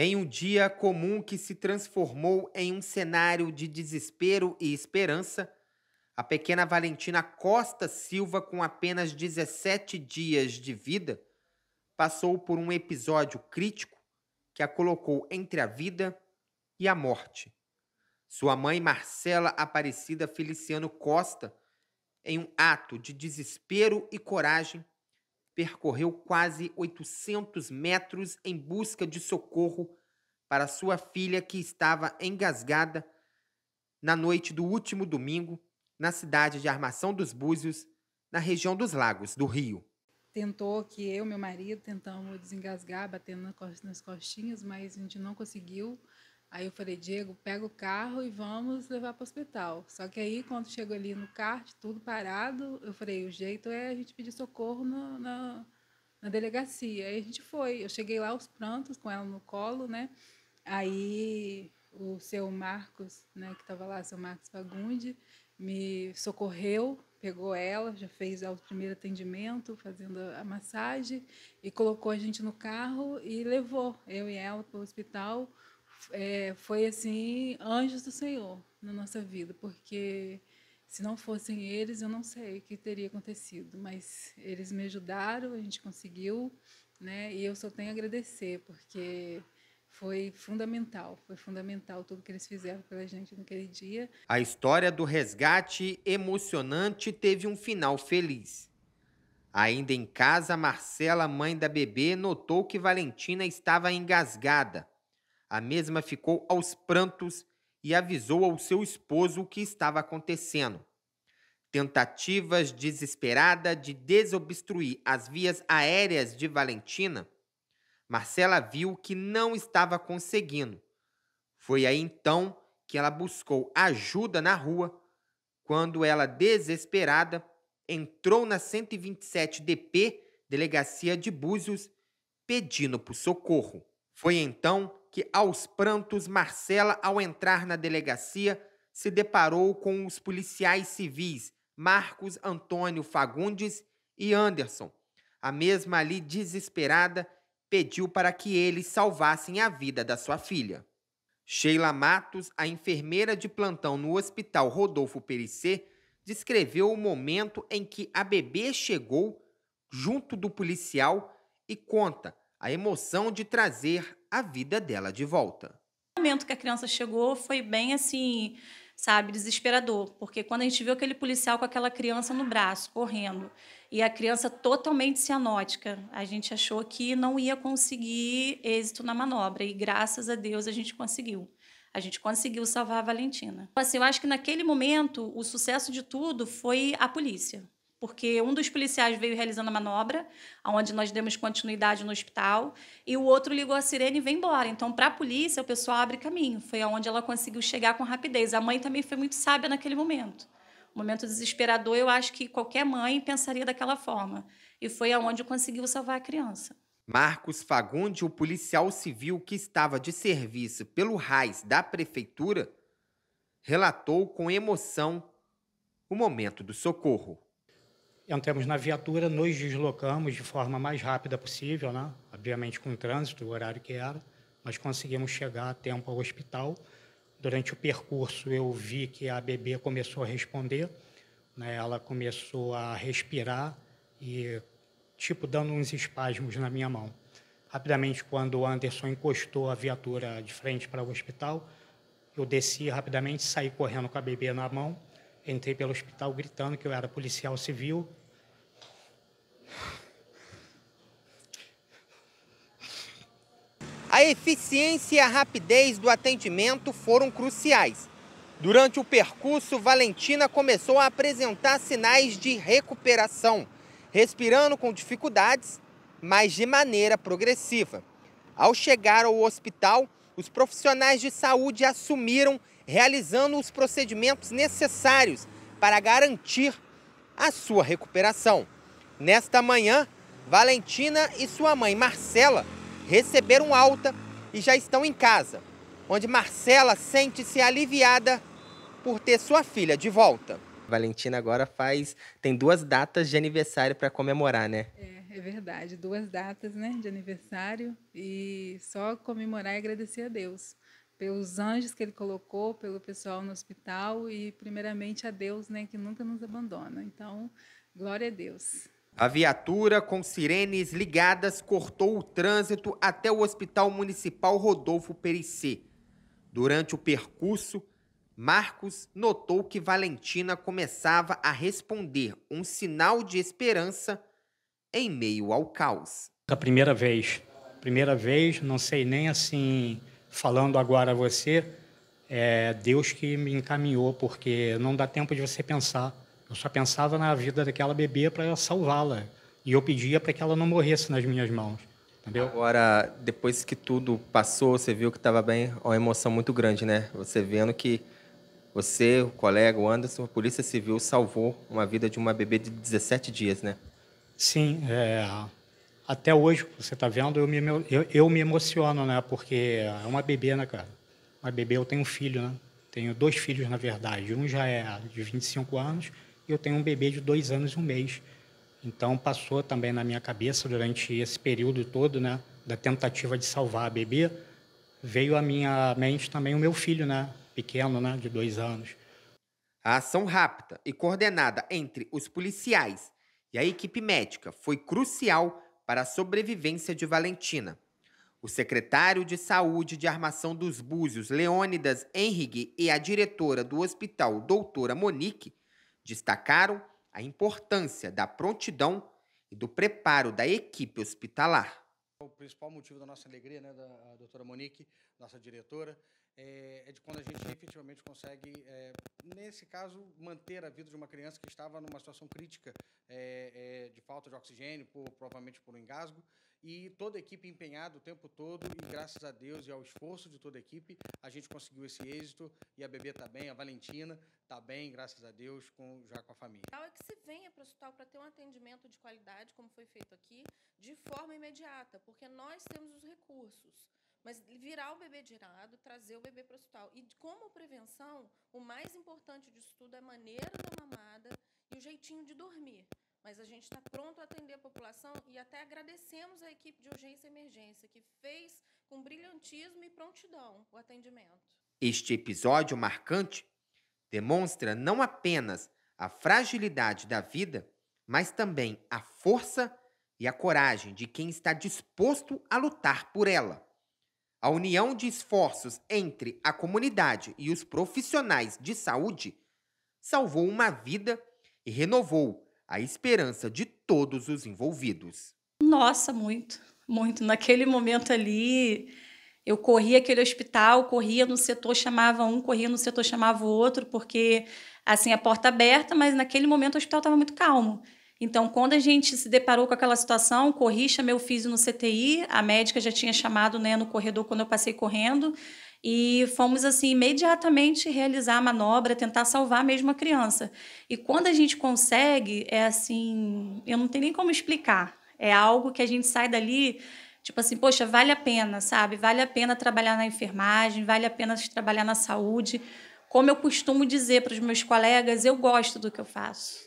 Em um dia comum que se transformou em um cenário de desespero e esperança, a pequena Valentina Costa Silva, com apenas 17 dias de vida, passou por um episódio crítico que a colocou entre a vida e a morte. Sua mãe, Marcela Aparecida Feliciano Costa, em um ato de desespero e coragem, percorreu quase 800 metros em busca de socorro para sua filha que estava engasgada na noite do último domingo na cidade de Armação dos Búzios, na região dos Lagos, do Rio. Tentou que eu e meu marido tentamos desengasgar, batendo nas costinhas, mas a gente não conseguiu. Aí eu falei, Diego, pega o carro e vamos levar para o hospital. Só que aí, quando chegou ali no kart, tudo parado, eu falei, o jeito é a gente pedir socorro na, na, na delegacia. Aí a gente foi. Eu cheguei lá aos prantos, com ela no colo, né? Aí o seu Marcos, né, que estava lá, seu Marcos Fagundi, me socorreu, pegou ela, já fez o primeiro atendimento, fazendo a massagem, e colocou a gente no carro e levou, eu e ela, para o hospital é, foi assim anjos do Senhor na nossa vida, porque se não fossem eles, eu não sei o que teria acontecido, mas eles me ajudaram, a gente conseguiu, né? E eu só tenho a agradecer, porque foi fundamental, foi fundamental tudo que eles fizeram pela gente naquele dia. A história do resgate emocionante teve um final feliz. Ainda em casa, Marcela, mãe da bebê, notou que Valentina estava engasgada a mesma ficou aos prantos e avisou ao seu esposo o que estava acontecendo. Tentativas desesperadas de desobstruir as vias aéreas de Valentina, Marcela viu que não estava conseguindo. Foi aí então que ela buscou ajuda na rua, quando ela, desesperada, entrou na 127 DP, Delegacia de Búzios, pedindo por socorro. Foi então que, aos prantos, Marcela, ao entrar na delegacia, se deparou com os policiais civis Marcos Antônio Fagundes e Anderson. A mesma ali, desesperada, pediu para que eles salvassem a vida da sua filha. Sheila Matos, a enfermeira de plantão no Hospital Rodolfo Pericé descreveu o momento em que a bebê chegou junto do policial e conta a emoção de trazer a vida dela de volta. O momento que a criança chegou foi bem assim, sabe, desesperador, porque quando a gente viu aquele policial com aquela criança no braço, correndo, e a criança totalmente cianótica, a gente achou que não ia conseguir êxito na manobra, e graças a Deus a gente conseguiu. A gente conseguiu salvar a Valentina. Então, assim, eu acho que naquele momento o sucesso de tudo foi a polícia porque um dos policiais veio realizando a manobra, onde nós demos continuidade no hospital, e o outro ligou a sirene e veio embora. Então, para a polícia, o pessoal abre caminho. Foi aonde ela conseguiu chegar com rapidez. A mãe também foi muito sábia naquele momento. momento desesperador, eu acho que qualquer mãe pensaria daquela forma. E foi aonde conseguiu salvar a criança. Marcos Fagundi, o policial civil que estava de serviço pelo RAIS da prefeitura, relatou com emoção o momento do socorro entramos na viatura, nos deslocamos de forma mais rápida possível, né? obviamente com o trânsito, o horário que era, mas conseguimos chegar a tempo ao hospital. Durante o percurso, eu vi que a bebê começou a responder, né? ela começou a respirar e, tipo, dando uns espasmos na minha mão. Rapidamente, quando o Anderson encostou a viatura de frente para o hospital, eu desci rapidamente, saí correndo com a bebê na mão Entrei pelo hospital gritando que eu era policial civil. A eficiência e a rapidez do atendimento foram cruciais. Durante o percurso, Valentina começou a apresentar sinais de recuperação, respirando com dificuldades, mas de maneira progressiva. Ao chegar ao hospital, os profissionais de saúde assumiram realizando os procedimentos necessários para garantir a sua recuperação. Nesta manhã, Valentina e sua mãe Marcela receberam alta e já estão em casa, onde Marcela sente-se aliviada por ter sua filha de volta. Valentina agora faz tem duas datas de aniversário para comemorar, né? É, é verdade, duas datas, né, de aniversário e só comemorar e agradecer a Deus pelos anjos que ele colocou, pelo pessoal no hospital e primeiramente a Deus, né, que nunca nos abandona. Então, glória a Deus. A viatura com sirenes ligadas cortou o trânsito até o Hospital Municipal Rodolfo Perissé. Durante o percurso, Marcos notou que Valentina começava a responder um sinal de esperança em meio ao caos. A primeira vez, primeira vez, não sei nem assim falando agora a você, é Deus que me encaminhou, porque não dá tempo de você pensar. Eu só pensava na vida daquela bebê para salvá-la. E eu pedia para que ela não morresse nas minhas mãos. Entendeu? Agora, depois que tudo passou, você viu que estava bem, uma emoção muito grande, né? Você vendo que você, o colega, o Anderson, a Polícia Civil salvou uma vida de uma bebê de 17 dias, né? Sim, é, até hoje, você está vendo, eu me, eu, eu, me emociono, né? Porque é uma bebê, né, cara? Uma bebê, eu tenho um filho, né? Tenho dois filhos, na verdade. Um já é de 25 anos e eu tenho um bebê de dois anos e um mês. Então, passou também na minha cabeça durante esse período todo, né? Da tentativa de salvar a bebê, veio à minha mente também o meu filho, né? Pequeno, né? De dois anos. A ação rápida e coordenada entre os policiais e a equipe médica foi crucial para a sobrevivência de Valentina. O secretário de Saúde de Armação dos Búzios, Leônidas Henrique, e a diretora do hospital, doutora Monique, destacaram a importância da prontidão e do preparo da equipe hospitalar. O principal motivo da nossa alegria, né, da doutora Monique, nossa diretora, é, é, de quando a gente efetivamente consegue, é, nesse caso, manter a vida de uma criança que estava numa situação crítica é, é, de falta de oxigênio, por, provavelmente por um engasgo, e toda a equipe empenhada o tempo todo, e graças a Deus e ao esforço de toda a equipe, a gente conseguiu esse êxito, e a bebê está bem, a Valentina está bem, graças a Deus, com, já com a família. O é que se venha para o hospital para ter um atendimento de qualidade, como foi feito aqui, de forma imediata, porque nós temos os recursos. Mas virar o bebê girado, trazer o bebê para o hospital. E como prevenção, o mais importante disso tudo é a maneira da mamada e o jeitinho de dormir mas a gente está pronto a atender a população e até agradecemos a equipe de urgência e emergência que fez com brilhantismo e prontidão o atendimento. Este episódio marcante demonstra não apenas a fragilidade da vida, mas também a força e a coragem de quem está disposto a lutar por ela. A união de esforços entre a comunidade e os profissionais de saúde salvou uma vida e renovou a esperança de todos os envolvidos. Nossa, muito, muito. Naquele momento ali, eu corria aquele hospital, corria no setor, chamava um, corria no setor, chamava o outro, porque assim a porta aberta, mas naquele momento o hospital estava muito calmo. Então, quando a gente se deparou com aquela situação, corri, chamei o físio no CTI, a médica já tinha chamado né, no corredor quando eu passei correndo, e fomos assim imediatamente realizar a manobra, tentar salvar mesmo a criança. E quando a gente consegue, é assim, eu não tenho nem como explicar. É algo que a gente sai dali Tipo assim, poxa, vale a pena, sabe? Vale a pena trabalhar na enfermagem, vale a pena trabalhar na saúde. Como eu costumo dizer para os meus colegas, eu gosto do que eu faço.